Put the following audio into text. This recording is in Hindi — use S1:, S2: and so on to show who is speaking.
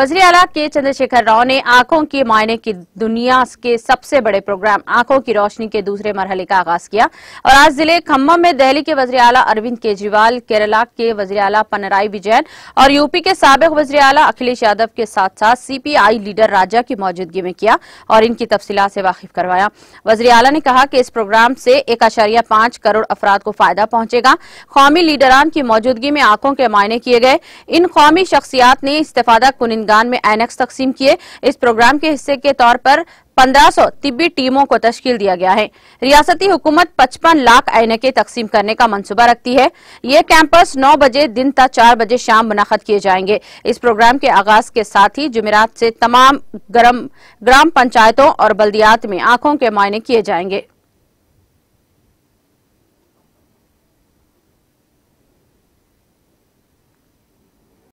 S1: अला के चंद्रशेखर राव ने आंखों के मायने की दुनिया के सबसे बड़े प्रोग्राम आंखों की रोशनी के दूसरे मरहले का आगाज किया और आज जिले खम्भम में दिल्ली के अला अरविंद केजरीवाल केरला के अला पनराई विजयन और यूपी के सबक अला अखिलेश यादव के साथ साथ सीपीआई लीडर राजा की मौजूदगी में किया और इनकी तफसीला से वाकिफ करवाया अला ने कहा कि इस प्रोग्राम से एक आशारिया पांच करोड़ अफराद को फायदा पहुंचेगा कौमी लीडरान की मौजूदगी में आंखों के मायने किए गए इन कौमी शख्सियात ने इस्तेफादा कुनिंद जिंदगान में एनेक्स तकसीम किए इस प्रोग्राम के हिस्से के तौर पर 1500 तिब्बी टीमों को तश्कील दिया गया है रियासती हुकूमत 55 लाख ऐनकें तकसीम करने का मंसूबा रखती है ये कैंपस 9 बजे दिन तक 4 बजे शाम मुनद किए जाएंगे इस प्रोग्राम के आगाज के साथ ही जुमेरात से तमाम ग्राम पंचायतों और बल्दियात में आंखों के मायने किए जाएंगे